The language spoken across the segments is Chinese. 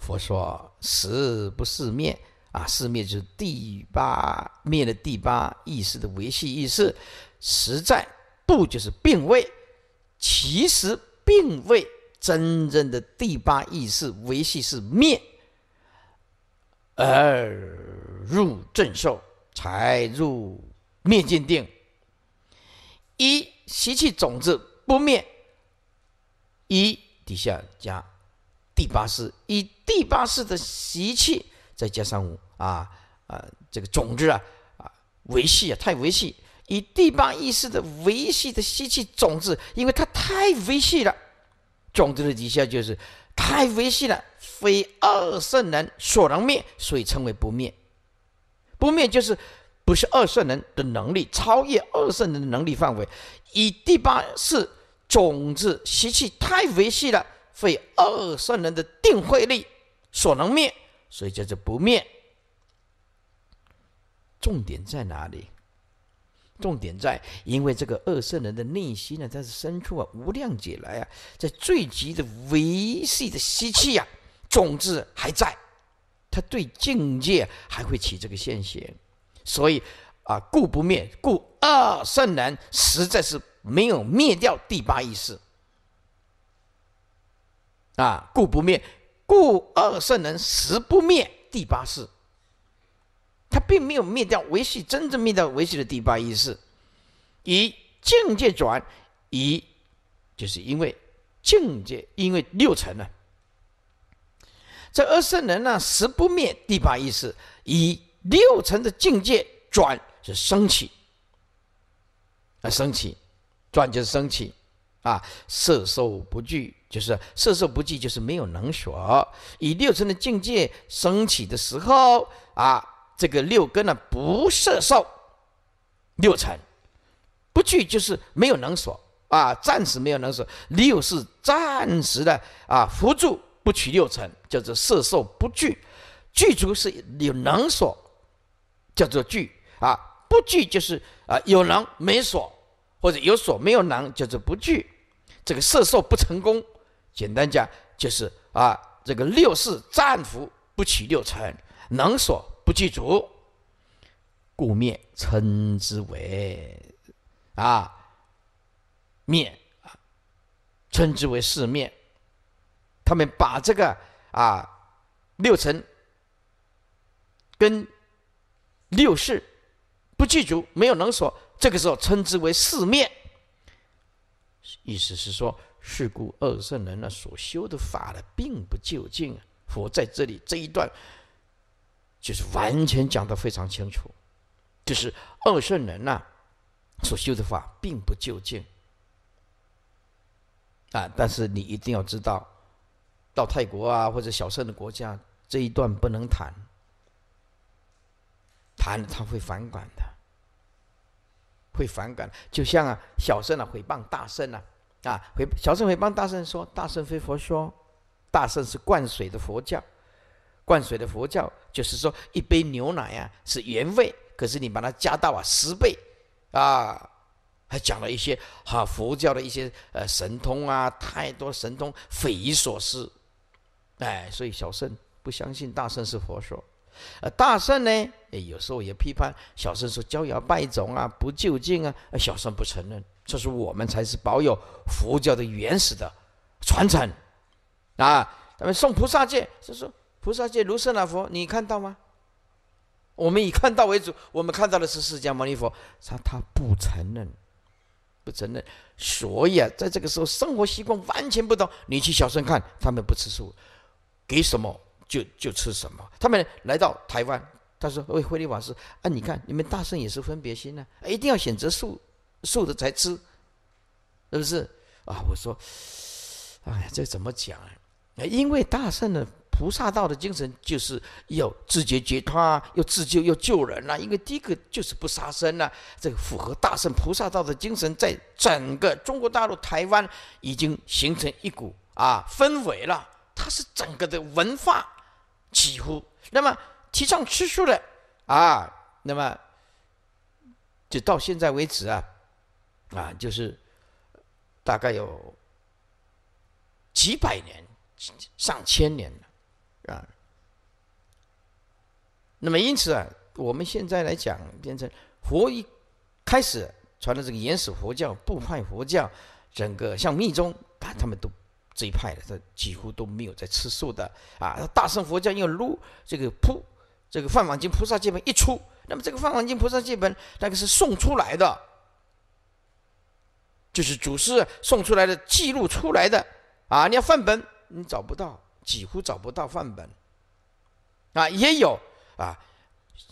佛说：“十不是灭啊，是灭就是第八灭的第八意识的维系意识，实在不就是并未。其实并未真正的第八意识维系是灭，而入正受，才入灭尽定。一习气种子不灭，一底下讲。”第八世以第八世的习气，再加上五啊啊，这个种子啊啊维系啊，太维系。以第八意识的维系的习气种子，因为它太维系了，种子的底下就是太维系了，非二圣人所能灭，所以称为不灭。不灭就是不是二圣人的能力，超越二圣人的能力范围。以第八世种子习气太维系了。非二圣人的定慧力所能灭，所以叫做不灭。重点在哪里？重点在，因为这个二圣人的内心呢，他是生出啊无量劫来啊，在最极的微细的吸气呀，种子还在，他对境界还会起这个现行，所以啊，故不灭，故二圣人实在是没有灭掉第八意识。啊，故不灭，故二圣人十不灭第八世，他并没有灭掉维系真正灭掉维系的第八意识，以境界转，以就是因为境界，因为六层呢，这二圣人呢十不灭第八意识，以六层的境界转是升起，啊，升起，转就是升起，啊，色受不惧。就是色受不具，就是没有能所。以六尘的境界升起的时候啊，这个六根呢不色受，六尘不惧，就是没有能所啊，暂时没有能所。六是暂时的啊，扶助不取六尘，叫做色受不惧。具足是有能所，叫做具啊。不具就是啊，有能没所，或者有所没有能，叫做不具。这个色受不成功。简单讲，就是啊，这个六世战俘不起六成，能所不具足，故灭，称之为啊灭啊，称之为四灭。他们把这个啊六成跟六世不具足、没有能所，这个时候称之为四灭。意思是说。是故二圣人呢所修的法呢，并不究竟。佛在这里这一段，就是完全讲的非常清楚，就是二圣人呐所修的法，并不究竟。啊，但是你一定要知道，到泰国啊或者小圣的国家，这一段不能谈，谈他会反感的，会反感。就像啊小圣啊诽谤大圣啊。啊，小圣回帮大圣说，大圣非佛说，大圣是灌水的佛教，灌水的佛教就是说一杯牛奶啊是原味，可是你把它加大啊十倍，啊，还讲了一些哈佛教的一些呃神通啊，太多神通匪夷所思，哎，所以小圣不相信大圣是佛说，而大圣呢，有时候也批判小圣说骄摇败种啊，不就近啊，小圣不承认。这是我们才是保有佛教的原始的传承啊！他们送菩萨戒，就说菩萨戒如是那佛，你看到吗？我们以看到为主，我们看到的是释迦牟尼佛，他他不承认，不承认。所以啊，在这个时候生活习惯完全不同。你去小声看，他们不吃素，给什么就就吃什么。他们来到台湾，他说：“喂，慧律法师啊，你看你们大圣也是分别心呢，一定要选择素素的才吃。”是不是啊？我说，哎，这怎么讲啊？因为大圣的菩萨道的精神就是要自觉觉他，要自救要救人呐。因为第一个就是不杀生呐，这个符合大圣菩萨道的精神。在整个中国大陆、台湾已经形成一股啊氛围了，它是整个的文化几乎那么提倡吃素的啊，那么就到现在为止啊，啊就是。大概有几百年、上千年了，啊。那么因此啊，我们现在来讲，变成佛一开始传的这个原始佛教、部派佛教，整个像密宗，他们都这一派的，他几乎都没有在吃素的。啊，大乘佛教为撸这个铺，这个《梵光经》菩萨戒本一出，那么这个《梵光经》菩萨戒本那个是送出来的。就是祖师送出来的、记录出来的啊！你要范本，你找不到，几乎找不到范本啊。也有啊，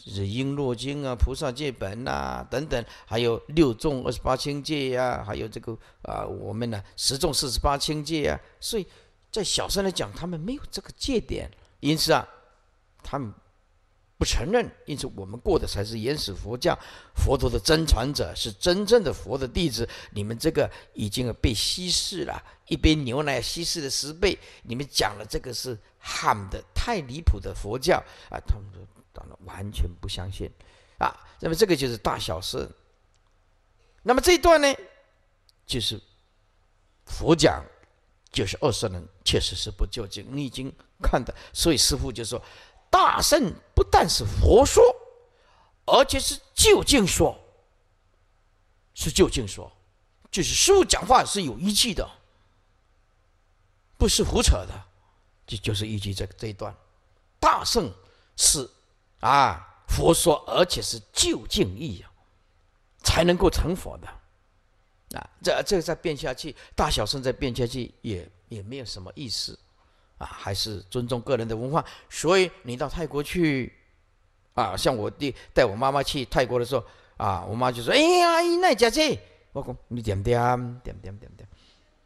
是璎珞经啊、菩萨戒本呐等等，还有六众二十八轻戒呀，还有这个啊，我们呢十众四十八轻戒呀。所以，在小声来讲，他们没有这个戒点，因此啊，他们。不承认，因此我们过的才是原始佛教，佛陀的真传者是真正的佛的弟子。你们这个已经被稀释了，一杯牛奶稀释了十倍。你们讲了这个是喊的太离谱的佛教啊！他们当然完全不相信啊。那么这个就是大小事。那么这一段呢，就是佛讲，就是二十人确实是不究竟。你已经看的，所以师父就说。大圣不但是佛说，而且是究竟说，是究竟说，就是师傅讲话是有依据的，不是胡扯的，这就是依据这这一段。大圣是啊，佛说而且是究竟意啊，才能够成佛的啊。这这个再变下去，大小圣再变下去也也没有什么意思。啊，还是尊重个人的文化，所以你到泰国去，啊，像我弟带我妈妈去泰国的时候，啊，我妈就说：“哎呀，那姐姐，我讲你点点点点点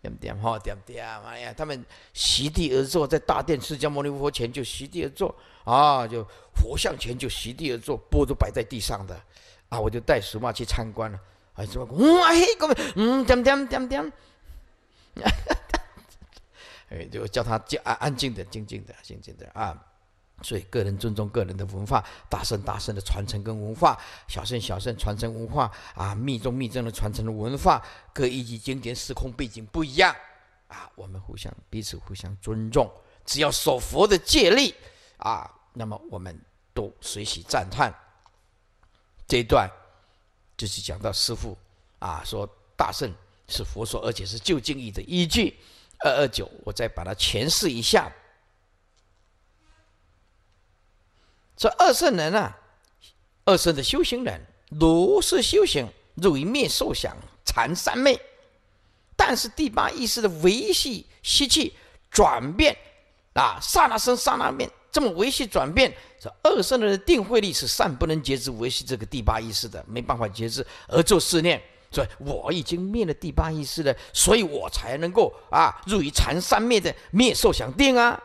点点哈点点哎呀，他们席地而坐，在大殿释迦牟尼佛前就席地而坐，啊，就佛像前就席地而坐，钵都摆在地上的，啊，我就带我妈去参观了，哎，他妈，嗯，各位，嗯，点点点点。” 哎，就叫他静，安安静的，静静的，静静的啊。所以，个人尊重个人的文化，大圣大圣的传承跟文化，小圣小圣传承文化啊，密宗密宗的传承的文化，各一级经典时空背景不一样啊。我们互相彼此互相尊重，只要守佛的戒律啊，那么我们都随喜赞叹。这一段就是讲到师父啊，说大圣是佛说，而且是就近义的依据。二二九，我再把它诠释一下。这二圣人啊，二圣的修行人，如是修行，入一面受想、禅三昧。但是第八意识的维系、吸气、转变啊，刹那生、刹那灭，这么维系转变，这二圣人的定慧力是善不能节制维系这个第八意识的，没办法节制而做试念。这我已经灭了第八意识了，所以我才能够啊入于禅三灭的灭受想定啊。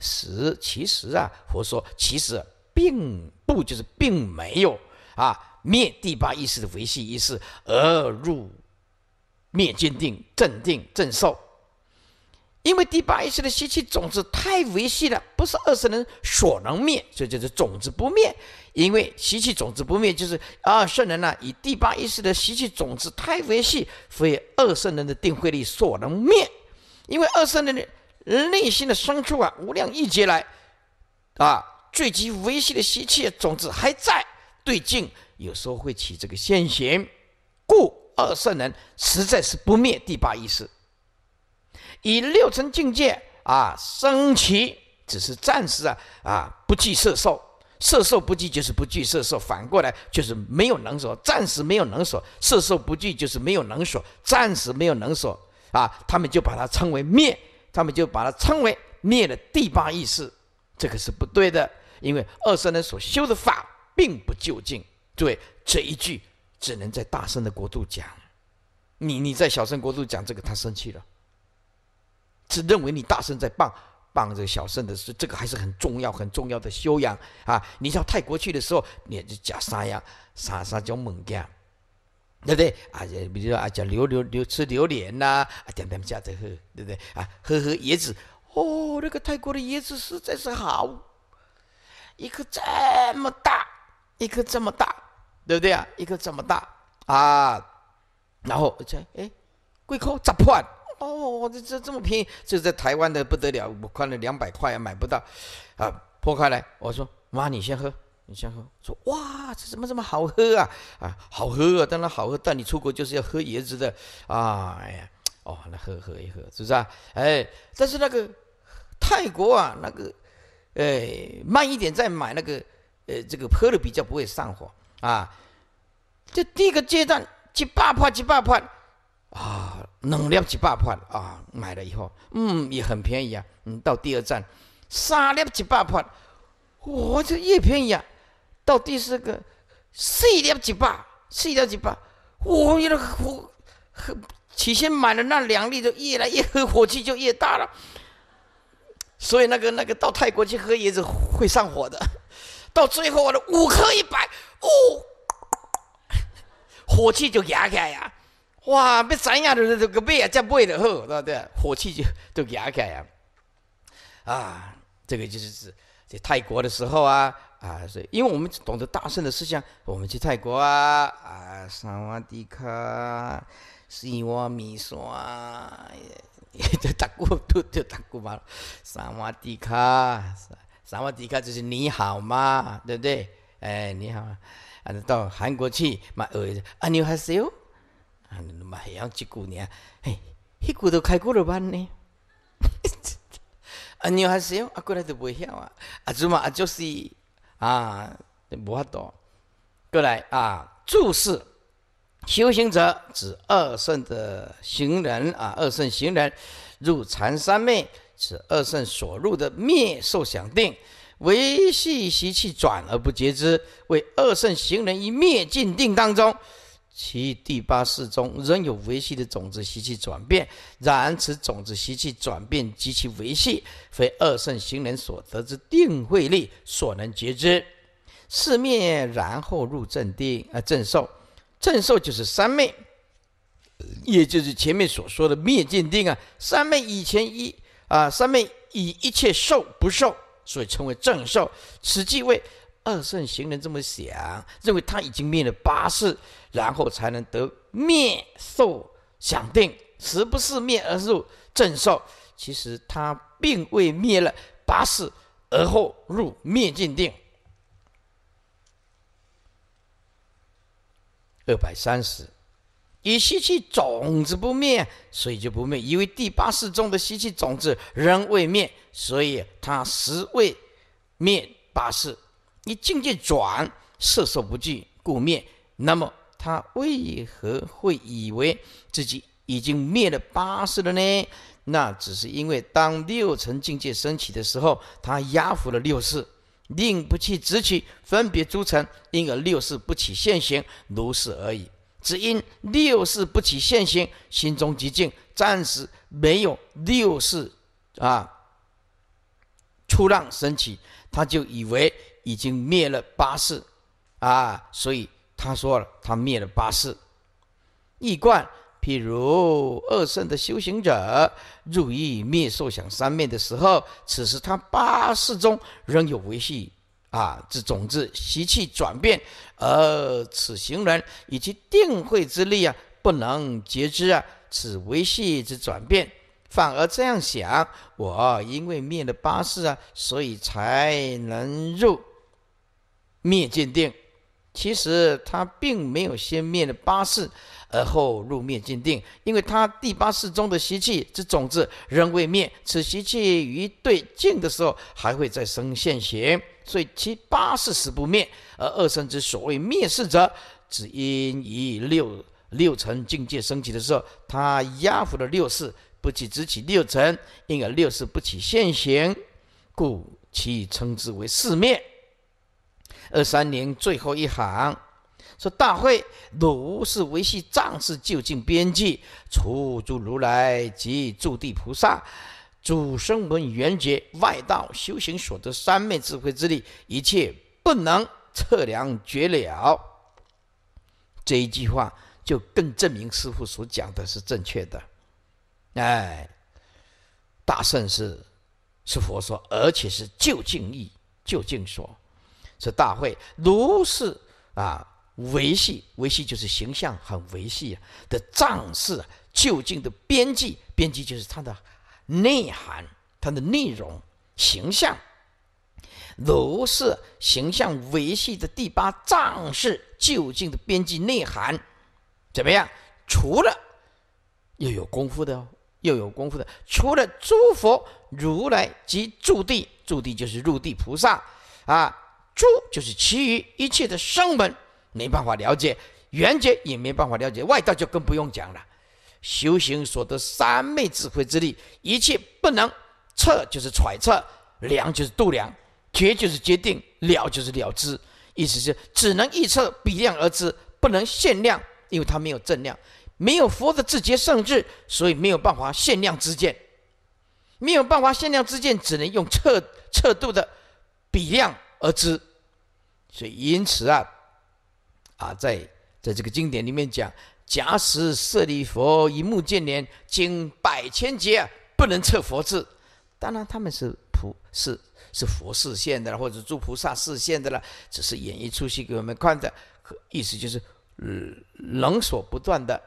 实其实啊，佛说其实并不就是并没有啊灭第八意识的维系意识而入灭坚定、正定、正受。因为第八意识的习气种子太微细了，不是二圣人所能灭，所以就是种子不灭。因为习气种子不灭，就是二圣人呢，以第八意识的习气种子太微细，非二圣人的定慧力所能灭。因为二圣人的内心的深处啊，无量意劫来啊，最极微细的习气种子还在，对境有时候会起这个现行，故二圣人实在是不灭第八意识。以六层境界啊，升起只是暂时啊啊，不惧色受，色受不计就是不惧色受，反过来就是没有能所，暂时没有能所，色受不计就是没有能所，暂时没有能所啊，他们就把它称为灭，他们就把它称为灭的第八意识，这个是不对的，因为二圣人所修的法并不究竟。对这一句只能在大圣的国度讲，你你在小圣国度讲这个，他生气了。是认为你大圣在棒棒这个小圣的是这个还是很重要很重要的修养啊！你到泰国去的时候，你就讲三样三三叫猛干，对不对？啊，比如说啊，讲榴榴榴吃榴莲呐，啊，点点下子喝，对不对？啊，喝喝椰子，哦，那个泰国的椰子实在是好，一颗这么大，一颗这么大，对不对啊？一颗这么大啊，然后这哎，贵壳砸破。哦，这这这么便宜，这在台湾的不得了。我看了两百块啊、买不到，啊，破开来。我说妈，你先喝，你先喝。说哇，这怎么这么好喝啊？啊，好喝啊，当然好喝。带你出国就是要喝椰子的啊。哎呀，哦，那喝喝一喝，是不是啊？哎，但是那个泰国啊，那个，哎，慢一点再买那个，呃，这个喝的比较不会上火啊。这第一个阶段，几巴泼，几巴泼。啊，两粒几百块啊，买了以后，嗯，也很便宜啊。嗯，到第二站，三粒几百块，我就越便宜啊。到第四个，四粒几百，四粒几百，我原来火很，起先买了那两粒就越来越火气就越大了。所以那个那个到泰国去喝也是会上火的。到最后啊，五颗一百，哦，火气就压开呀。哇，要知影了，就个买也才买得好，对不对？火气就都起来啊！啊，这个就是是，在泰国的时候啊啊，所以因为我们懂得大圣的思想，我们去泰国啊啊，萨瓦迪卡，西瓦米山，都打过都都打过嘛。萨瓦迪卡，萨瓦迪卡就是你好嘛，对不对？哎，你好。啊，到韩国去，买尔 a 你 e you h 啊，你嘛，会晓一句呢？嘿，一骨都开过了班呢。啊，你还是啊，过来就未晓啊。啊，怎嘛啊，就是啊，不法度过来啊。注释：修行者指二圣的行人啊，二圣行人入禅三昧，指二圣所入的灭受想定，唯系习气转而不觉知，为二圣行人于灭尽定当中。其第八世中仍有维系的种子习气转变，然此种子习气转变及其维系，非二圣行人所得之定慧力所能觉知。四灭然后入正定啊，正受正受就是三昧，也就是前面所说的灭尽定啊。三昧以前一啊，三昧以一切受不受，所以称为正受。此即为。二圣行人这么想，认为他已经灭了八世，然后才能得灭寿想定。实不是灭而入正寿，其实他并未灭了八世，而后入灭尽定。二百三十，以吸气种子不灭，所以就不灭。因为第八世中的吸气种子仍未灭，所以他实未灭八世。一境界转，色受不具故灭。那么他为何会以为自己已经灭了八世了呢？那只是因为当六层境界升起的时候，他压服了六世，令不去执取分别诸尘，因而六世不起现行，如是而已。只因六世不起现行，心中极静，暂时没有六世啊。波浪升起，他就以为已经灭了八世，啊，所以他说了，他灭了八世。易观，譬如二圣的修行者入意灭受想三昧的时候，此时他八世中仍有维系啊之种子习气转变，而此行人以其定慧之力啊，不能觉知啊此维系之转变。反而这样想，我因为灭了八识啊，所以才能入灭尽定。其实他并没有先灭了八识，而后入灭尽定，因为他第八识中的习气之种子仍未灭，此习气于对境的时候还会再生现行，所以其八识死不灭。而二圣之所谓灭世者，只因于六六层境界升起的时候，他压服了六世。不起只起六尘，因而六识不起现行，故其称之为四灭。二三年最后一行说：大会鲁是维系藏式就近边际，除诸如来及诸地菩萨，主生闻缘觉外道修行所得三昧智慧之力，一切不能测量绝了。这一句话就更证明师傅所讲的是正确的。哎，大圣是是佛说，而且是就近意就近说。这大会如是啊维系维系就是形象很维系的藏式就近的边际边际就是它的内涵它的内容形象如是形象维系的第八藏式就近的边际内涵怎么样？除了又有功夫的哦。又有功夫的，除了诸佛如来及注地，注地就是入地菩萨啊，诸就是其余一切的生门，没办法了解，缘觉也没办法了解，外道就更不用讲了。修行所得三昧智慧之力，一切不能测，就是揣测；量就是度量，决就是决定，了就是了知，意思是只能预测、比量而知，不能限量，因为它没有正量。没有佛的字节圣智，所以没有办法限量之见，没有办法限量之见，只能用测测度的比量而知。所以因此啊，啊，在在这个经典里面讲，假使舍利佛一目见年经百千劫啊，不能测佛智。当然他们是菩是是佛示现的了，或者诸菩萨示现的了，只是演一出戏给我们看的意思，就是嗯，能所不断的。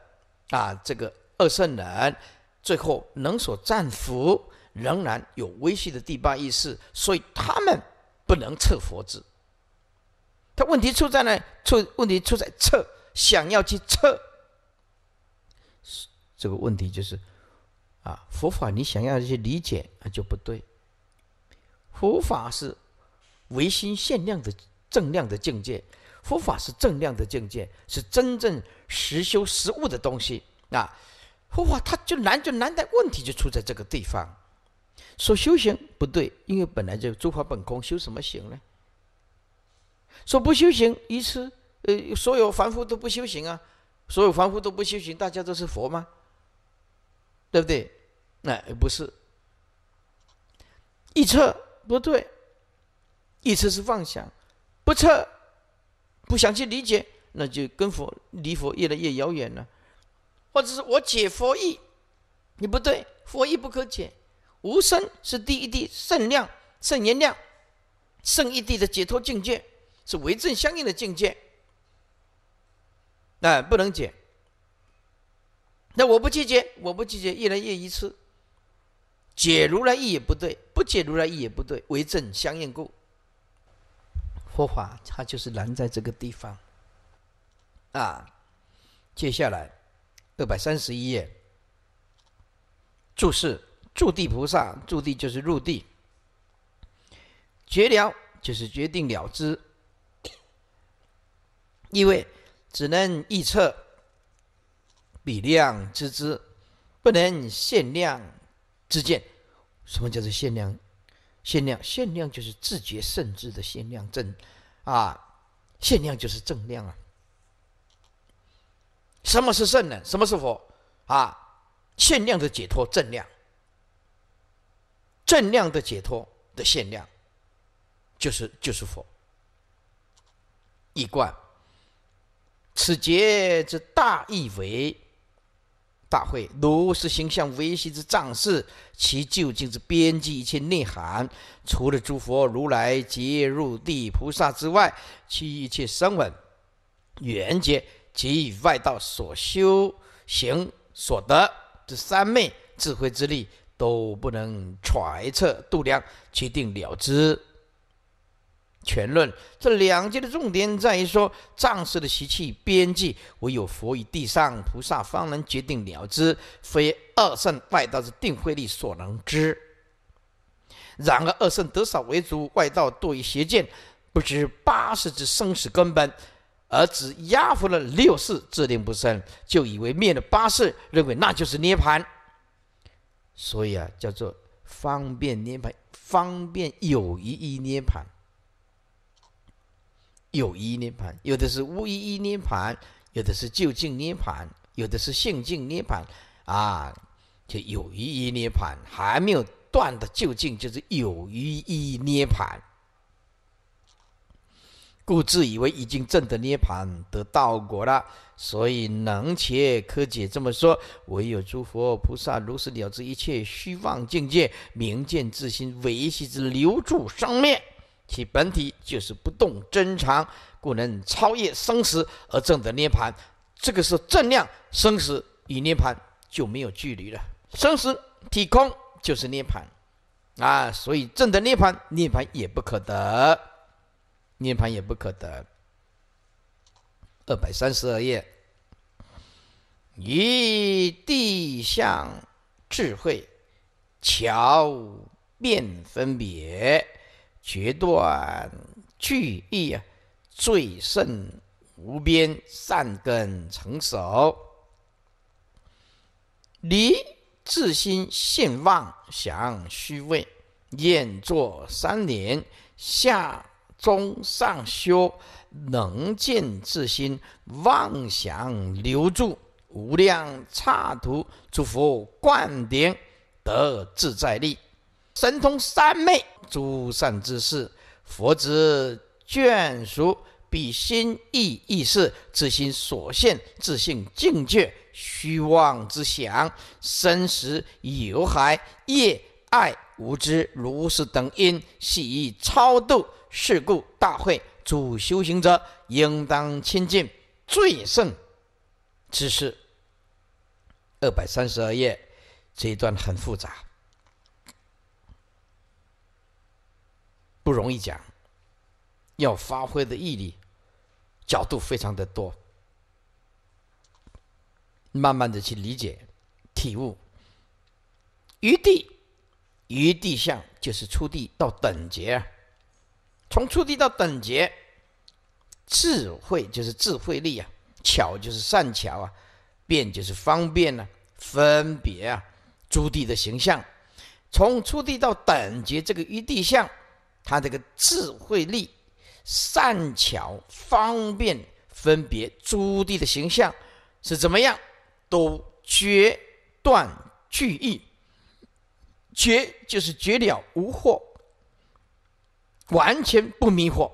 啊，这个二圣人最后能所战服，仍然有微细的第八意识，所以他们不能测佛智。他问题出在呢，出问题出在测，想要去测，这个问题就是，啊，佛法你想要去理解啊就不对。佛法是唯心限量的正量的境界。佛法是正量的境界，是真正实修实悟的东西。啊，佛法它就难就难在问题就出在这个地方。说修行不对，因为本来就诸法本空，修什么行呢？说不修行，一次呃，所有凡夫都不修行啊，所有凡夫都不修行，大家都是佛吗？对不对？哎，不是。一测不对，一测是妄想，不测。不想去理解，那就跟佛离佛越来越遥远了。或者是我解佛意，你不对，佛意不可解。无生是第一地圣量圣言量，圣一地的解脱境界是为正相应的境界，哎，不能解。那我不去解，我不去解，越来越愚痴。解如来意也不对，不解如来意也不对，为正相应故。佛法它就是难在这个地方啊。接下来二百三十一页，注释：注地菩萨，注地就是入地，绝了就是决定了之，因为只能预测，比量之之，不能限量之见。什么叫做限量？限量，限量就是自觉甚至的限量正，啊，限量就是正量啊。什么是圣呢？什么是佛？啊，限量的解脱正量，正量的解脱的限量，就是就是佛。一贯，此节之大意为。大会如是形象维系之藏事，其究竟之边际一切内涵，除了诸佛如来及入地菩萨之外，其一切声闻缘觉及以外道所修行所得之三昧智慧之力，都不能揣测度量，其定了之。全论这两节的重点在于说，藏识的习气边际，唯有佛与地上菩萨方能决定了之，非二圣外道之定慧力所能知。然而二圣得少为主，外道多于邪见，不知八世之生死根本，而只压服了六世，自定不生，就以为灭了八世，认为那就是涅盘。所以啊，叫做方便涅盘，方便有一一涅盘。有依涅盘，有的是无依依涅盘，有的是究竟涅盘，有的是性净涅盘。啊，就有依依涅盘还没有断的究竟，就是有依依涅盘。故自以为已经证得涅盘，得道果了，所以能且可解这么说。唯有诸佛菩萨如实了知一切虚妄境界、明见之心，唯系之留住生灭。其本体就是不动真常，故能超越生死而证得涅盘。这个是正量，生死与涅盘就没有距离了。生死体空就是涅盘，啊，所以证得涅盘，涅盘也不可得，涅盘也不可得。二百三十二页，以地相智慧巧辩分别。决断具意啊，罪胜无边善根成熟，离自心性妄想虚伪，念作三年下中上修，能见自心妄想留住无量差途，诸佛灌顶得自在力。神通三昧，诸善之事，佛之眷属，彼心意意识，自心所现，自性境界，虚妄之想，生死有海，业爱无知，如是等因，系以超度。是故大会诸修行者，应当亲近最胜之事。二百三十二页，这一段很复杂。不容易讲，要发挥的毅力，角度非常的多，慢慢的去理解、体悟。余地，余地相就是出地到等结，从出地到等结，智慧就是智慧力啊，巧就是善巧啊，变就是方便呢，分别啊，诸地的形象，从出地到等结，这个余地相。他这个智慧力、善巧方便分别，诸地的形象是怎么样？都决断具意。决就是绝了无惑，完全不迷惑；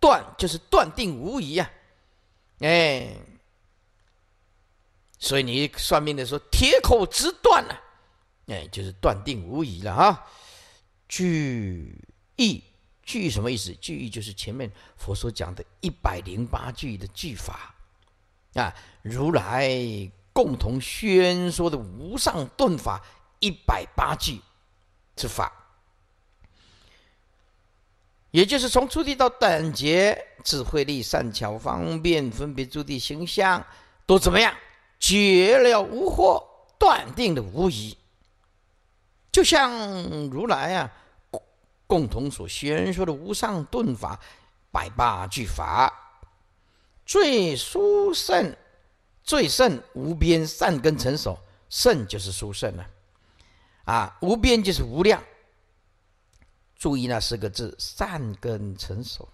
断就是断定无疑呀。哎，所以你算命的说“铁口直断”啊，哎，就是断定无疑了啊。句义，句意什么意思？句义就是前面佛所讲的“一百零八句”的句法啊，如来共同宣说的无上顿法一百八句之法，也就是从出地到等觉，智慧力善巧方便分别诸地形象都怎么样，绝了无惑，断定的无疑，就像如来啊。共同所宣说的无上顿法，百八句法，最殊胜，最胜无边善根成熟，胜就是殊胜啊，啊，无边就是无量。注意那四个字“善根成熟”，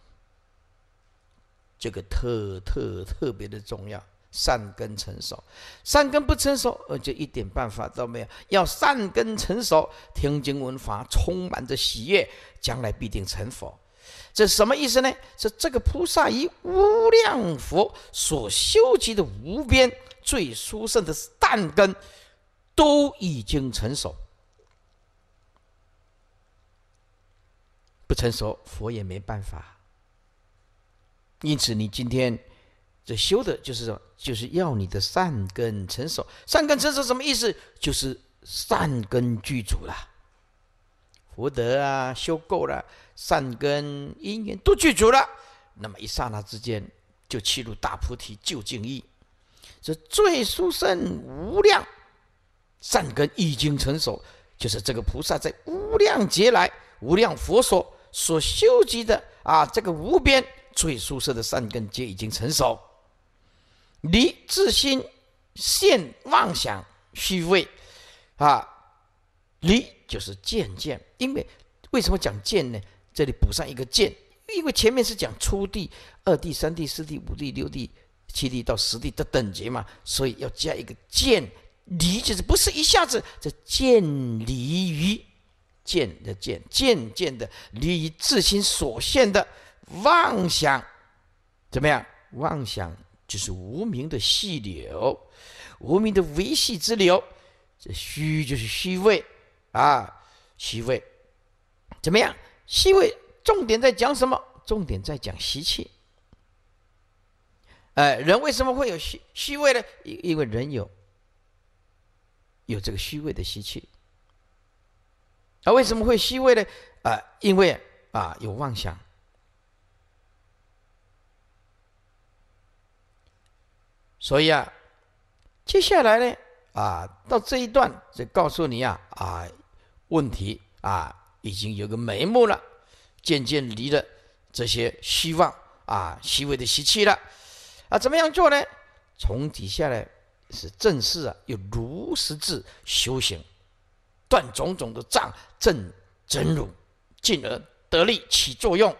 这个特特特别的重要。善根成熟，善根不成熟，我就一点办法都没有。要善根成熟，听经闻法，充满着喜悦，将来必定成佛。这什么意思呢？是这个菩萨以无量佛所修集的无边最殊胜的善根，都已经成熟。不成熟，佛也没办法。因此，你今天。这修的就是什么？就是要你的善根成熟。善根成熟什么意思？就是善根具足了，福德啊修够了，善根因缘都具足了。那么一刹那之间就切入大菩提究竟意。这最殊胜无量善根已经成熟，就是这个菩萨在无量劫来无量佛所所修集的啊，这个无边最殊胜的善根皆已经成熟。离自心现妄想虚伪，啊，离就是渐渐，因为为什么讲渐呢？这里补上一个渐，因为前面是讲初地、二地、三地、四地、五地、六地、七地到十地的等级嘛，所以要加一个渐。离就是不是一下子这渐离于渐的渐，渐渐的离自心所现的妄想，怎么样？妄想。就是无名的细流，无名的微细之流，这虚就是虚位啊，虚位怎么样？虚位重点在讲什么？重点在讲习气。哎，人为什么会有虚虚位呢？因因为人有有这个虚位的习气。啊，为什么会虚位呢？啊，因为啊有妄想。所以啊，接下来呢，啊，到这一段就告诉你啊啊，问题啊已经有个眉目了，渐渐离了这些虚妄啊虚伪的习气了，啊，怎么样做呢？从底下呢是正式啊，又如实字修行，断种种的障，正真如，进而得力起作用。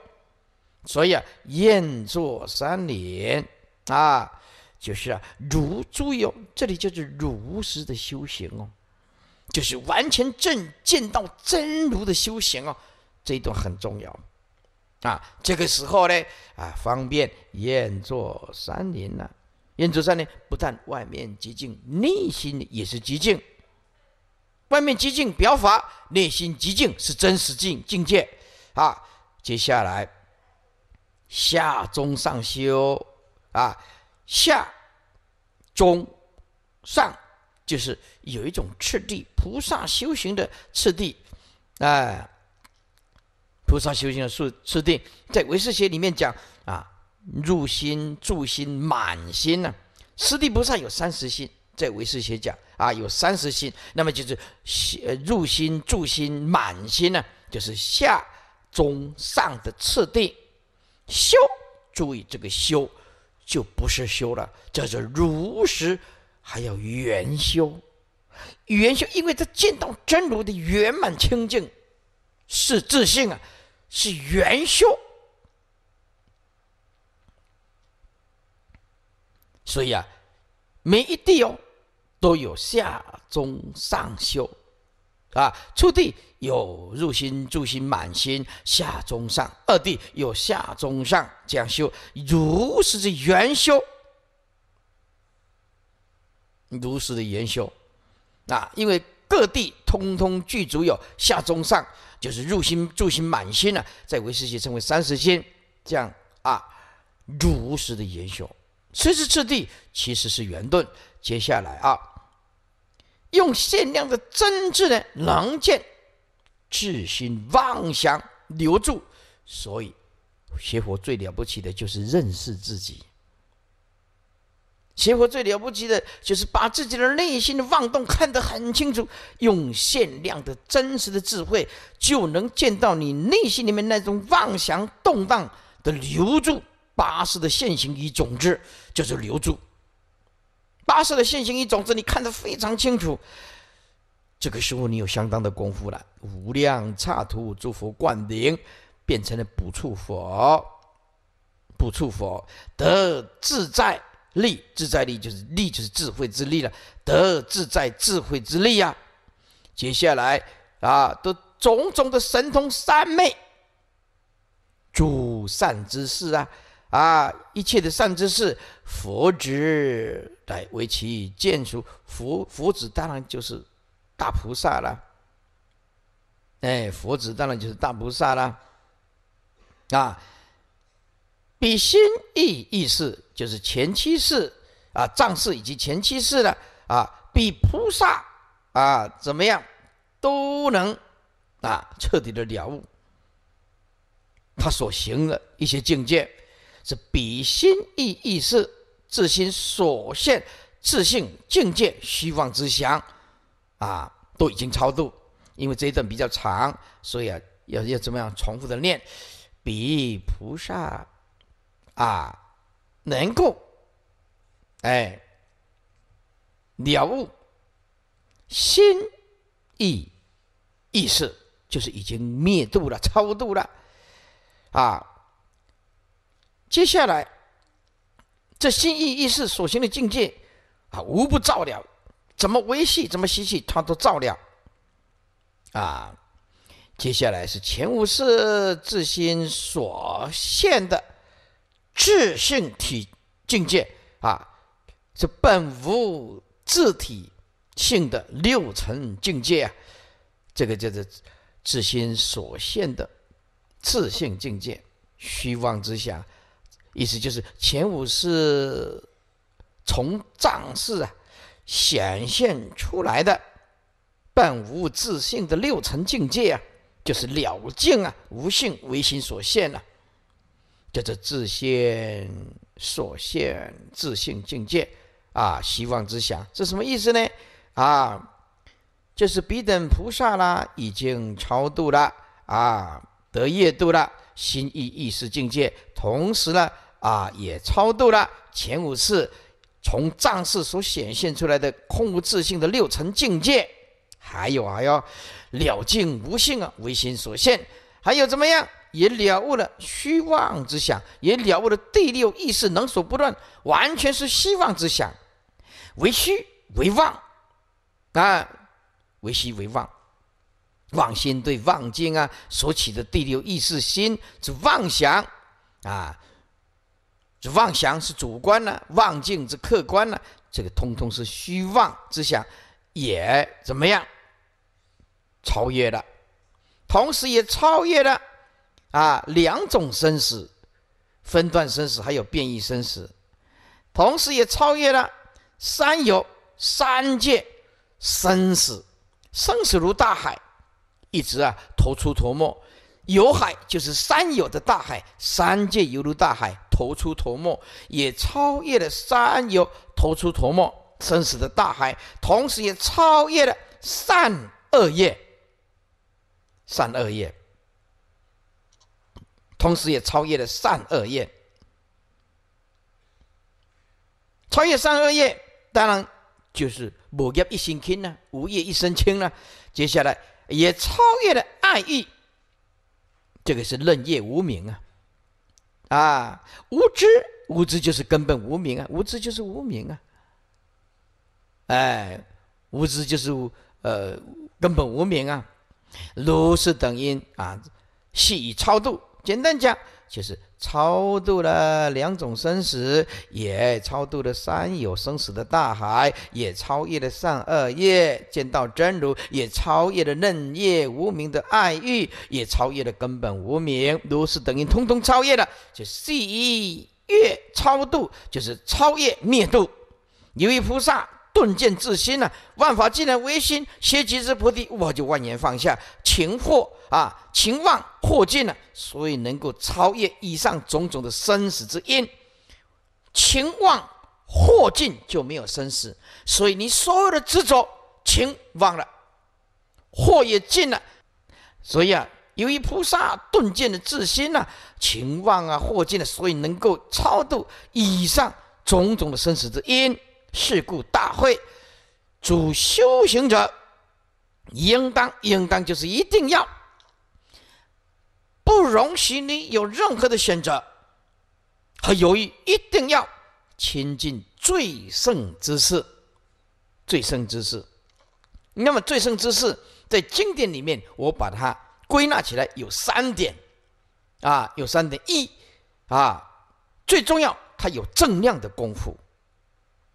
所以啊，愿作三年啊。就是啊，如注意哦，这里就是如实的修行哦，就是完全正见到真如的修行哦，这一段很重要啊。这个时候呢，啊，方便愿作三林了，愿作三呢，不但外面极静，内心也是极静，外面极静表法，内心极静是真实境境界。啊。接下来下中上修啊。下、中、上，就是有一种次第，菩萨修行的次第，哎，菩萨修行的次次第，在唯识学里面讲啊，入心、住心、满心呢。十地菩萨有三十心，在唯识学讲啊，有三十心，那么就是入心、住心、满心呢，就是下、中、上的次第。修，注意这个修。就不是修了，叫做如实，还要圆修，圆修，因为他见到真如的圆满清净，是自信啊，是圆修，所以啊，每一地哦，都有下中上修。啊，初地有入心住心满心下中上二地有下中上这样修，如实的圆修，如实的圆修。啊，因为各地通通具足有下中上，就是入心住心满心呢，在唯识界称为三十心，这样啊，如实的圆修。此时次地其实是圆顿，接下来啊。用限量的真挚的能见智心妄想留住。所以，学佛最了不起的就是认识自己。学佛最了不起的就是把自己的内心的妄动看得很清楚。用限量的真实的智慧，就能见到你内心里面那种妄想动荡的留住，八识的现行与种子，就是留住。发色的现行一种子，你看得非常清楚。这个时候，你有相当的功夫了。无量刹土诸佛灌顶，变成了补处佛，补处佛得自在力，自在力就是力，就是智慧之力了。得自在智慧之力呀！接下来啊，都种种的神通三昧，诸善之事啊。啊，一切的善知识，佛之来为其建出佛佛子当然就是大菩萨了。哎，佛子当然就是大菩萨了。啊，比心意意识就是前七识啊，藏识以及前七识的啊，比菩萨啊怎么样都能啊彻底的了悟他所行的一些境界。是比心意意识、自心所现、自性境界虚妄之想啊，都已经超度。因为这一段比较长，所以啊，要要怎么样重复的念？比菩萨啊，能够哎了悟心意意识，就是已经灭度了、超度了啊。接下来，这心意意识所行的境界啊，无不照亮。怎么维系，怎么吸气，它都照亮。啊，接下来是前五识自心所现的自性体境界啊，是本无自体性的六层境界啊，这个叫做自心所现的自性境界，虚妄之想。意思就是前五是从藏识啊显现出来的，本无自性的六层境界啊，就是了境啊，无性唯心所现呐，叫做自现所现自性境界啊，希望之想，这什么意思呢？啊，就是彼等菩萨啦，已经超度了啊，得业度了。心意意识境界，同时呢，啊，也超度了前五次从藏识所显现出来的空无自性的六层境界，还有还要了尽无性啊，唯心所现，还有怎么样，也了悟了虚妄之想，也了悟了第六意识能所不断，完全是希望之想，为虚为妄啊，为虚为妄。妄心对妄境啊，所起的第六意识心是妄想啊，这妄想是主观呢，妄境是客观呢，这个通通是虚妄之想，也怎么样？超越了，同时也超越了啊，两种生死，分段生死还有变异生死，同时也超越了三有三界生死，生死如大海。一直啊，头出头没，有海就是三有的大海，三界犹如大海，头出头没也超越了三有头出头没生死的大海，同时也超越了善恶业，善恶业，同时也超越了善恶业，超越善恶业，当然就是无业一身轻呢，无业一身轻呢，接下来。也超越了爱欲，这个是任业无明啊，啊无知无知就是根本无明啊，无知就是无明啊，哎无知就是呃根本无明啊，如是等因啊，细以超度。简单讲。就是超度了两种生死，也超度了三有生死的大海，也超越了善恶业，见到真如，也超越了嫩叶无名的爱欲，也超越了根本无名，如是等于通通超越了，就四一月超度，就是超越灭度，由于菩萨。顿见自心呐，万法尽然唯心。邪极之菩提，我就万言放下。情惑啊，情妄惑尽了，所以能够超越以上种种的生死之因。情妄惑尽就没有生死，所以你所有的执着，情忘了，惑也尽了。所以啊，由于菩萨顿见的自心呐，情妄啊，惑尽了，所以能够超度以上种种的生死之因。是故大会，主修行者应当，应当就是一定要，不容许你有任何的选择和犹豫，一定要亲近最胜之事，最胜之事。那么最胜之事在经典里面，我把它归纳起来有三点，啊，有三点一，啊，最重要，它有正量的功夫。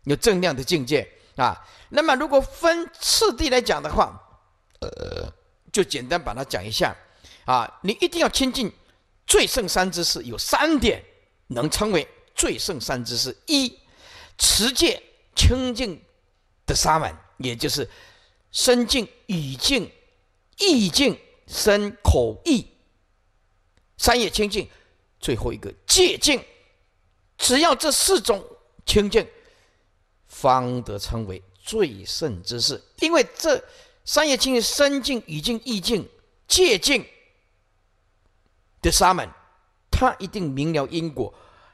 有正量的境界啊。那么，如果分次第来讲的话，呃，就简单把它讲一下啊。你一定要亲近最胜三知识，有三点能称为最胜三知识：一、持戒清净的沙门，也就是身净、语净、意净、身口意三业清净；最后一个戒净，只要这四种清净。方得称为最胜之事，因为这三业清净、身境、语净、意境、戒净的沙门，他一定明了因果。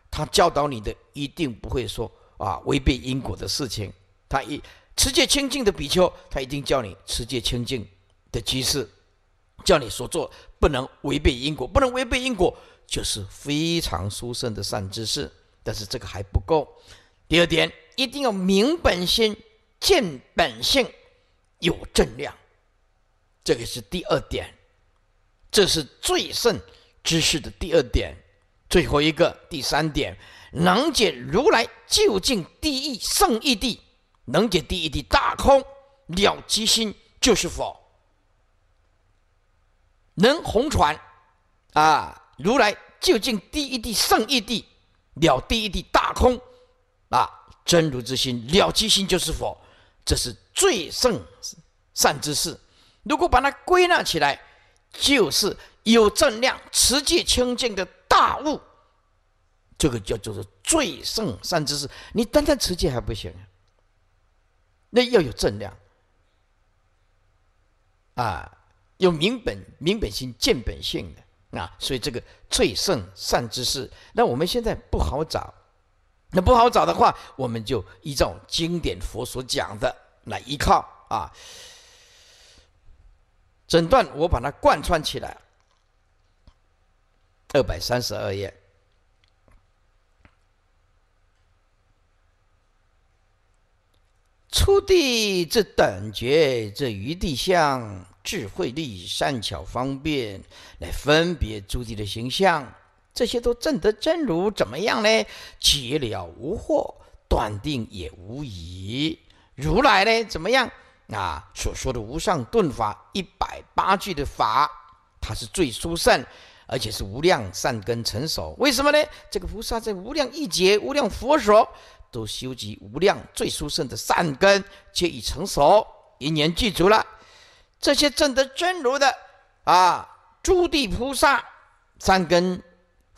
他教导你的一定不会说啊，违背因果的事情。他一持戒清净的比丘，他一定叫你持戒清净的居士，叫你所做不能违背因果，不能违背因果就是非常殊胜的善知识。但是这个还不够。第二点。一定要明本心，见本性，有正量，这个是第二点，这是最胜知识的第二点。最后一个第三点，能解如来究竟第一圣义地，能解第一地大空了其心，就是佛。能红传，啊，如来究竟第一地圣义地了第一地大空。啊，真如之心了，其心就是佛，这是最胜善之事。如果把它归纳起来，就是有正量、持戒、清净的大悟，这个叫做最胜善之事。你单单持戒还不行，那要有正量啊，有明本、明本心、见本性的啊，所以这个最胜善之事，那我们现在不好找。那不好找的话，我们就依照经典佛所讲的来依靠啊。整段我把它贯穿起来，二百三十二页。初地这等觉，这余地相智慧力善巧方便，来分别诸地的形象。这些都证得真如，怎么样呢？解了无惑，断定也无疑。如来呢，怎么样啊？所说的无上顿法一百八句的法，它是最殊胜，而且是无量善根成熟。为什么呢？这个菩萨在无量一劫、无量佛所，都修集无量最殊胜的善根，皆已成熟，因缘具足了。这些证得真如的啊，诸地菩萨善根。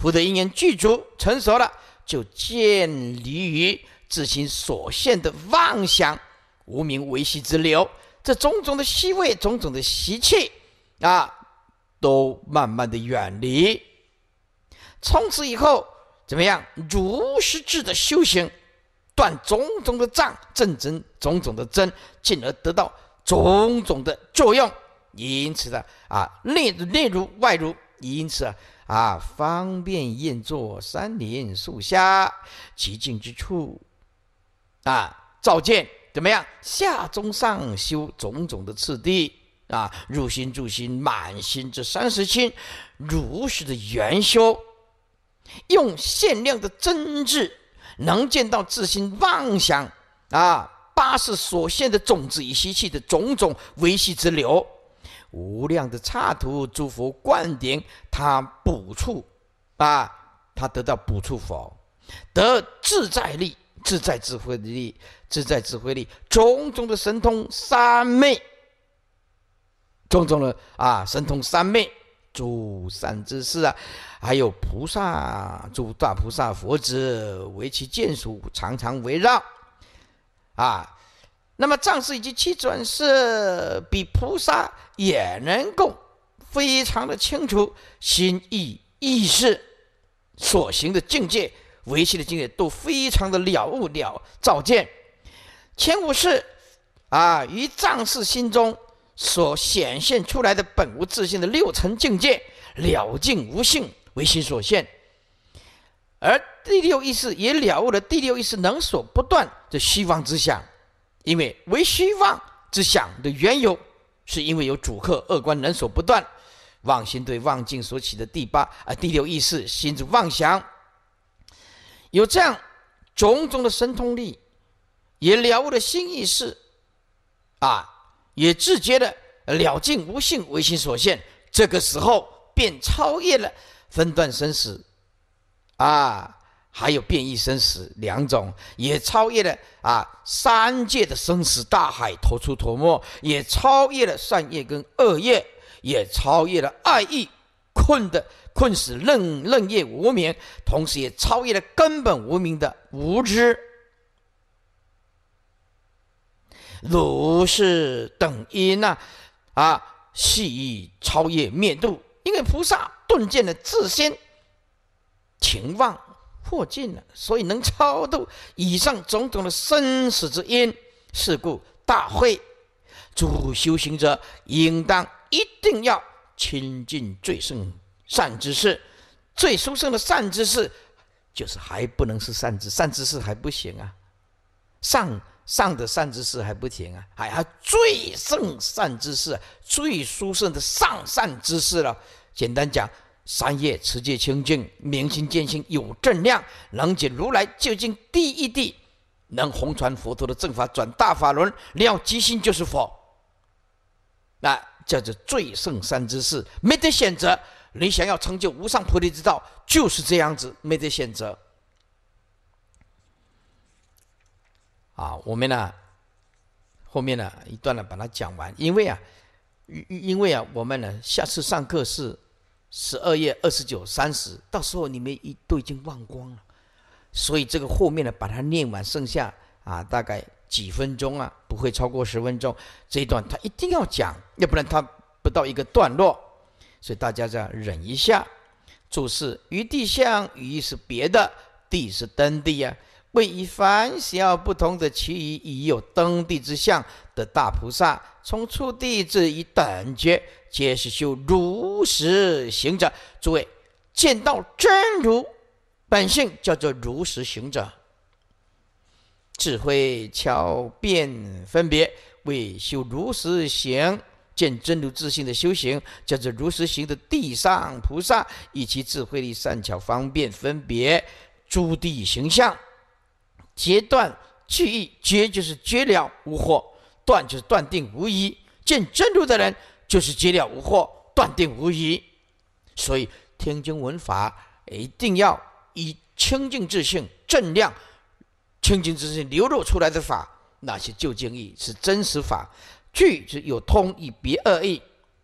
福德因缘具足，成熟了，就建立于自心所现的妄想、无名维系之流，这种种的习位、种种的习气，啊，都慢慢的远离。从此以后，怎么样？如实智的修行，断种种的障，正真种种的真，进而得到种种的作用，因此的啊，内内如外如，因此啊。啊，方便宴坐山林树下，其静之处，啊，照见怎么样？下中上修种种的次第，啊，入心住心满心之三十七，如实的圆修，用限量的真智，能见到自心妄想，啊，八识所现的种子与习气的种种维系之流。无量的差图，诸佛灌顶，他补处，啊，他得到补处佛，得自在力、自在智慧力、自在智慧力，种种的神通三昧，种种的啊，神通三昧，诸善知识啊，还有菩萨，诸大菩萨、佛子，为其眷属，常常围绕，啊。那么，藏士以及七转士比菩萨也能够非常的清楚心意意识所行的境界、维系的境界，都非常的了悟了照见前五世啊，于藏士心中所显现出来的本无自性的六层境界了尽无性唯心所现，而第六意识也了悟了第六意识能所不断的虚妄之相。因为唯虚妄之想的缘由，是因为有主客、恶观、能所不断，妄心对妄境所起的第八、啊第六意识心之妄想，有这样种种的神通力，也了悟了心意识，啊，也自觉的了尽无性唯心所现，这个时候便超越了分段生死，啊。还有变异生死两种，也超越了啊三界的生死大海，投出头没，也超越了善业跟恶业，也超越了爱意困的困死，任任业无眠，同时也超越了根本无明的无知。如是等因呐，啊，悉以超越灭度，因为菩萨顿见了自心情旺。破尽了，所以能超度以上种种的生死之因。是故，大会主修行者，应当一定要亲近最胜善之事，最殊胜的善之事，就是还不能是善之善之事还不行啊。上上的善之事还不行啊，还要最胜善之事，最殊胜的上善之事了。简单讲。三业持戒清净，明心见性有正量，能解如来究竟第一地，能红传佛陀的正法转大法轮。你要即心就是佛，那叫做最胜三智士，没得选择。你想要成就无上菩提之道，就是这样子，没得选择。啊，我们呢，后面呢一段呢把它讲完，因为啊，因为啊，我们呢下次上课是。十二月二十九、三十，到时候你们一都已经忘光了，所以这个后面呢，把它念完，剩下啊大概几分钟啊，不会超过十分钟，这一段他一定要讲，要不然他不到一个段落，所以大家再忍一下。注释：余地相，与是别的地是登地呀，为以凡小不同的其余已有登地之相的大菩萨，从初地至一等觉。皆是修如实行者。诸位见到真如本性，叫做如实行者。智慧巧辩分别为修如实行、见真如自性的修行，叫做如实行的地上菩萨，以其智慧力善巧方便分别诸地形象，截断去意，截就是截了无惑，断就是断定无疑。见真如的人。就是解了无惑，断定无疑。所以听经闻法，一定要以清净自性、正量清净自性流露出来的法，哪些旧经义是真实法？具是有通一别二义：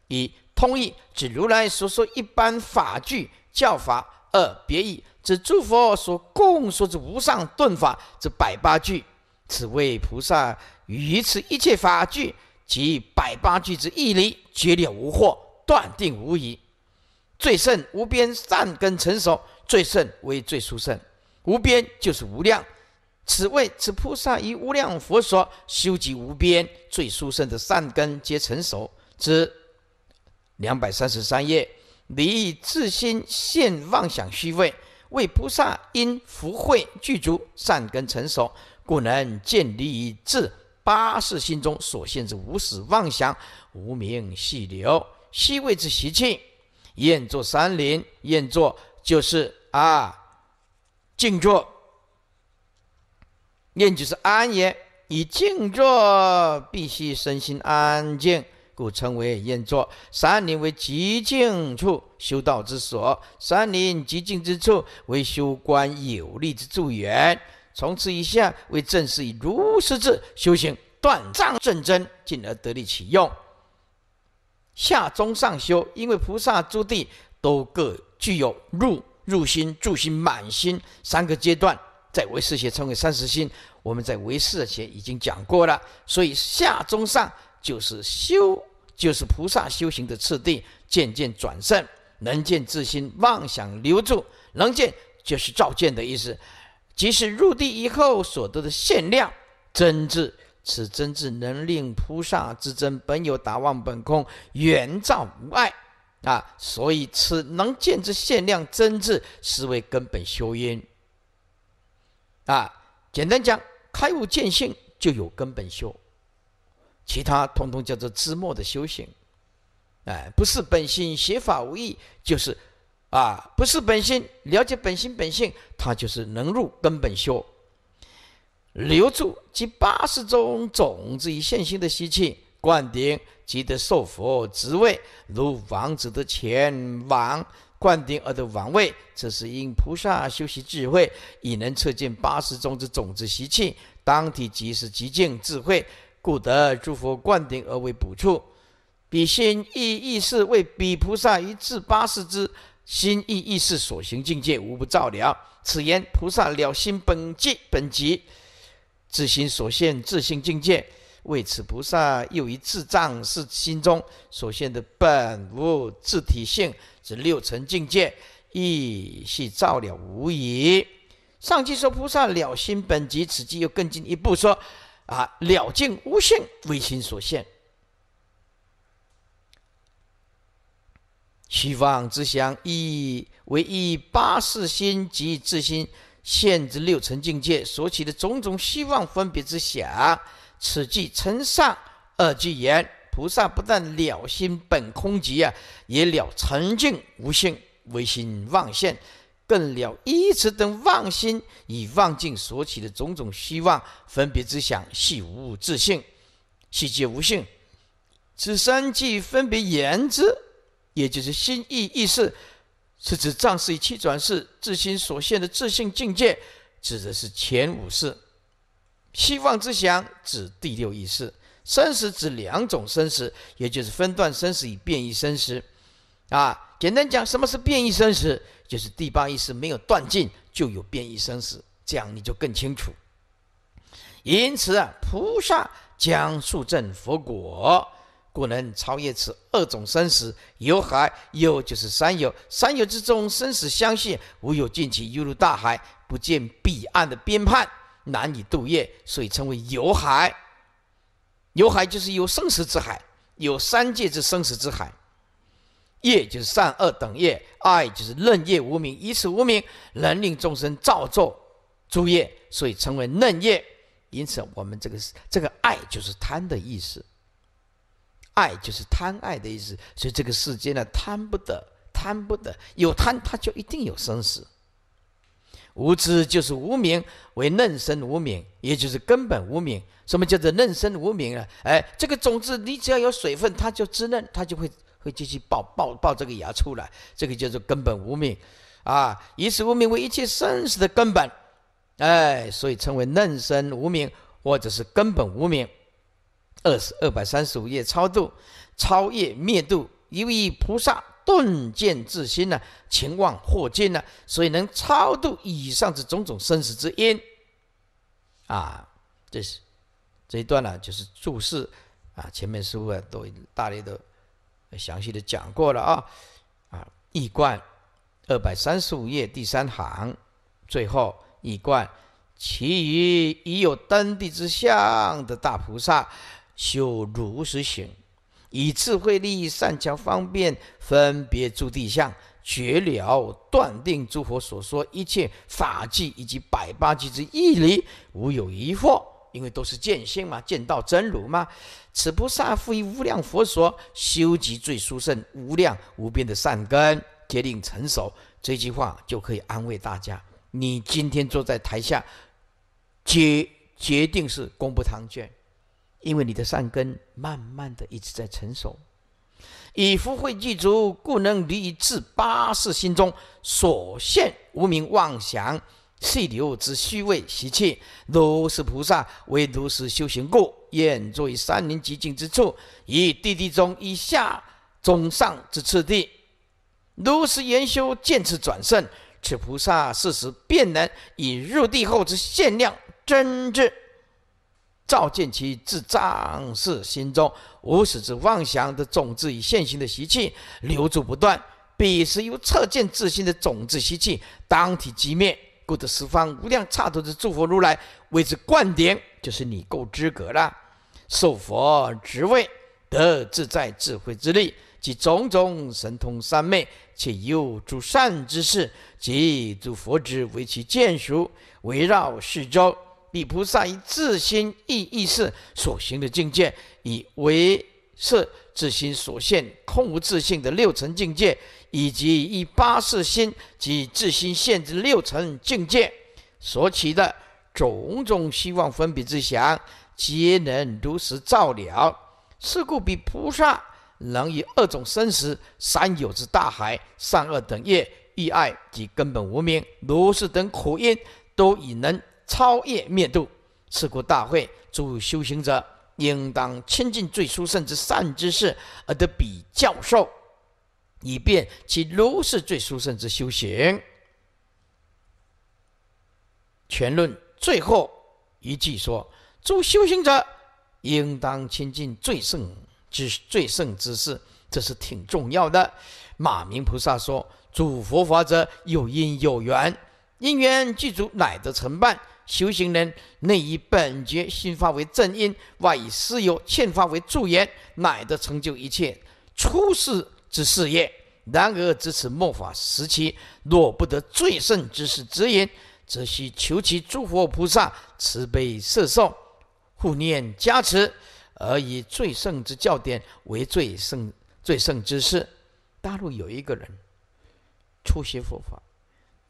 一通义指如来所说一般法句教法；二别义指诸佛所共说之无上顿法之百八句。此谓菩萨于此一切法句。即百八句之义理，决了无惑，断定无疑。最胜无边善根成熟，最胜为最殊胜。无边就是无量。此谓此菩萨以无量佛说修集无边最殊胜的善根皆成熟之两百三十三页。离自心现妄想虚位，为菩萨因福慧具足，善根成熟，故能见离以智。八世心中所现之无始妄想、无名细流、细微之习气；愿作山林，愿作就是啊，静坐。念就是安也，以静坐必须身心安静，故称为愿坐。山林为极静处，修道之所；山林极静之处，为修观有力之助缘。从此以下为正式以如是质修行断障正真，进而得力起用。下中上修，因为菩萨诸地都各具有入、入心、住心、满心三个阶段，在唯识学称为三十心。我们在唯识的前已经讲过了，所以下中上就是修，就是菩萨修行的次第，渐渐转正，能见自心妄想留住，能见就是照见的意思。即是入地以后所得的现量真智，此真智能令菩萨之真本有达望本空，圆照无碍啊。所以此能见之现量真智，是为根本修因啊。简单讲，开悟见性就有根本修，其他通通叫做知末的修行。哎，不是本性邪法无益，就是。啊，不是本性了解本心本性他就是能入根本修，留住及八十种种子与现行的习气，灌顶即得受佛职位，如王子的前王灌顶而得王位，这是因菩萨修习智慧，已能测尽八十种之种子习气，当体即是极境智慧，故得诸佛灌顶而为补处。比心亦亦是为比菩萨于至八十之。心亦意识所行境界，无不照了。此言菩萨了心本即本即，自心所现自心境界。为此菩萨又一智障，是心中所现的本无自体性，这六层境界亦系照了无疑。上句说菩萨了心本即，此句又更进一步说：啊，了境无性，为心所现。虚妄之想，意为意八世心及自心现之六层境界所起的种种希望分别之想。此即成上二句言，菩萨不但了心本空集啊，也了沉静无性，唯心妄现，更了依此等妄心以妄境所起的种种希望分别之想系无自性，系皆无性。此三句分别言之。也就是心意意识，是指藏世以七转世自心所现的自性境界，指的是前五世，希望之想指第六意识，生死指两种生死，也就是分段生死与变异生死。啊，简单讲，什么是变异生死？就是第八意识没有断尽，就有变异生死。这样你就更清楚。因此啊，菩萨将树正佛果。故能超越此二种生死。有海，有就是山有，山有之中生死相续，无有尽期，犹如大海，不见彼岸的边畔，难以渡越，所以称为有海。有海就是有生死之海，有三界之生死之海。业就是善恶等业，爱就是任业无明，以此无名能令众生造作诸业，所以称为任业。因此，我们这个是这个爱就是贪的意思。爱就是贪爱的意思，所以这个世间呢贪不得，贪不得，有贪他就一定有生死。无知就是无名为嫩生无名，也就是根本无名。什么叫做嫩生无名啊？哎，这个种子你只要有水分，它就滋润，它就会会继续爆爆爆这个芽出来。这个叫做根本无名，啊，以此无名为一切生死的根本，哎，所以称为嫩生无名或者是根本无名。二十二百三十五页，超度、超越、灭度，一位菩萨顿见自心呢，情望获见呢，所以能超度以上之种种生死之因。啊，这是这一段呢，就是注释啊。前面师啊都大力的详细的讲过了啊。啊，一观二百三十五页第三行，最后一观，其余已有登地之相的大菩萨。修如实行，以智慧力善巧方便分别诸地相，绝了断定诸佛所说一切法纪以及百八迹之义理，无有疑惑，因为都是见性嘛，见到真如嘛。此菩萨复以无量佛说修集最殊胜无量无边的善根，决定成熟。这句话就可以安慰大家：你今天坐在台下，决决定是功不堂卷。因为你的善根慢慢的一直在成熟，以福慧具足，故能离治八世心中所现无名妄想细流之虚伪习气。如是菩萨为如是修行故，愿作于三林极境之处，以地地中以下中上之次第，如是研修，见此转胜。此菩萨事实便能以入地后之限量真智。照见其自障是心中无始之妄想的种子与现行的习气流注不断，彼时由测见自心的种子习气当体即灭，故得十方无量刹土的诸佛如来为之灌顶，就是你够资格了，受佛职位，得自在智慧之力即种种神通三昧，且有诸善之事，即诸佛之为其见属，围绕四周。比菩萨以自心意意识所行的境界，以为是自心所现空无自性的六层境界，以及以八世心及自心限制六层境界所起的种种希望分别之想，皆能如实照料。是故，比菩萨能以二种生死三有之大海，善恶等业欲爱及根本无名、如是等苦因，都已能。超越灭度，是故大会诸修行者，应当亲近最殊胜之善之事而得比教授，以便其如是最殊胜之修行。全论最后一句说：诸修行者应当亲近最胜之最胜之事，这是挺重要的。马明菩萨说：诸佛法者有因有缘，因缘具足，乃得成办。修行人内以本觉心法为正因，外以私有欠法为助缘，乃得成就一切出世之事业。然而，至此末法时期，若不得最胜之事指引，则需求其诸佛菩萨慈悲摄受、护念加持，而以最胜之教典为最胜最胜之事。大陆有一个人初学佛法，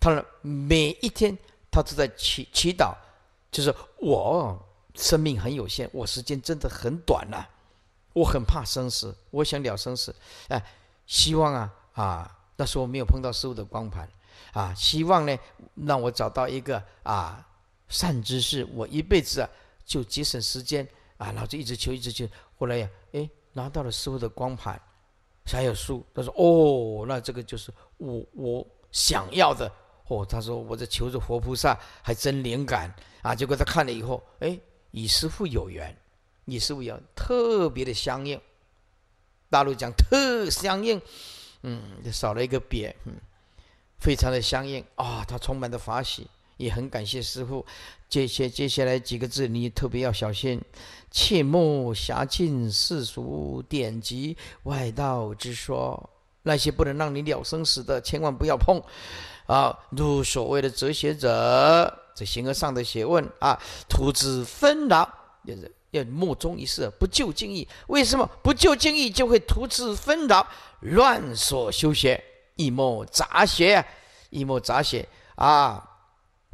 他的每一天。他是在祈祈祷，就是我生命很有限，我时间真的很短呐，我很怕生死，我想了生死，哎，希望啊啊，那时候没有碰到师傅的光盘，啊，希望呢让我找到一个啊善知识，我一辈子啊就节省时间啊，老子一直求一直求，后来呀，哎拿到了师傅的光盘，还有书，他说哦，那这个就是我我想要的。哦，他说我这求着活菩萨还真灵感啊！结果他看了以后，哎，与师父有缘，与师父要特别的相应。大陆讲特相应，嗯，少了一个“别，嗯，非常的相应啊。他充满的法喜，也很感谢师父。这些接下来几个字你特别要小心，切莫狭尽世俗典籍外道之说，那些不能让你了生死的，千万不要碰。啊，如所谓的哲学者，这形而上的学问啊，徒自纷扰，要要莫衷一是，不就境意。为什么不就境意，就会徒子纷扰，乱所修学，一谋杂学，一谋杂学啊？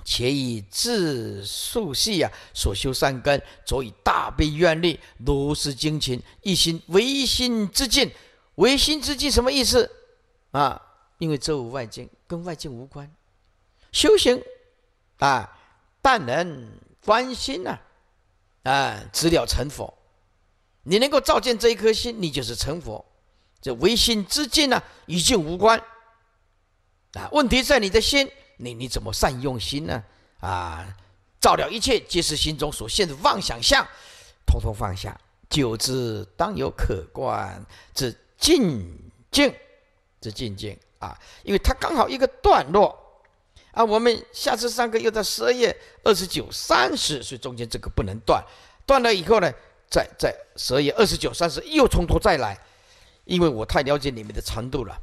且以自数系啊，所修善根，所以大悲愿力，如是精勤，一心唯心之境，唯心之境什么意思啊？因为这外境跟外境无关，修行，啊，但能关心呐，啊，直了成佛。你能够照见这一颗心，你就是成佛。这唯心之境呢，与境无关啊。问题在你的心，你你怎么善用心呢？啊，照了一切皆是心中所现的妄想象，通通放下。久之，当有可观之境境，之境境。啊，因为它刚好一个段落，啊，我们下次上课又在十二月二十九、三十，所以中间这个不能断，断了以后呢，再再十二月二十九、三十又从头再来，因为我太了解你们的长度了，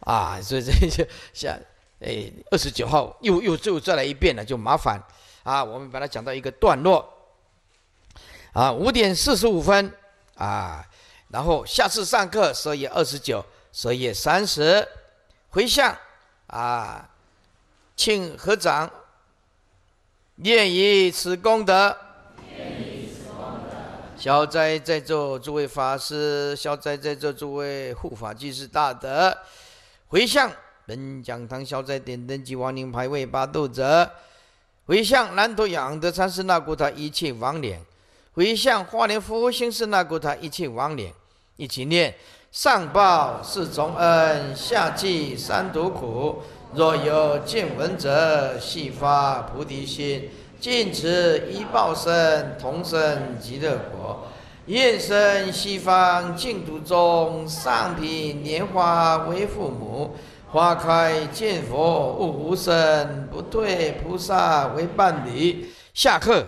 啊，所以这些像，哎，二十九号又又又再来一遍了，就麻烦啊，我们把它讲到一个段落，啊，五点四十五分啊，然后下次上课十二月二十九、十二月三十。回向啊，请合掌。念以此功德，念以此功德，消灾在座诸位法师，消灾在座诸位护法，具是大德。回向本讲堂消灾点灯及亡灵牌位八度者，回向南土养德禅师那古塔一切亡灵，回向华莲佛心师那古塔一切亡灵，一起念。上报四重恩，下济三毒苦。若有见闻者，悉发菩提心。尽此一报身，同生极乐国。愿生西方净土中，上品莲花为父母。花开见佛悟无生，不退菩萨为伴侣。下课。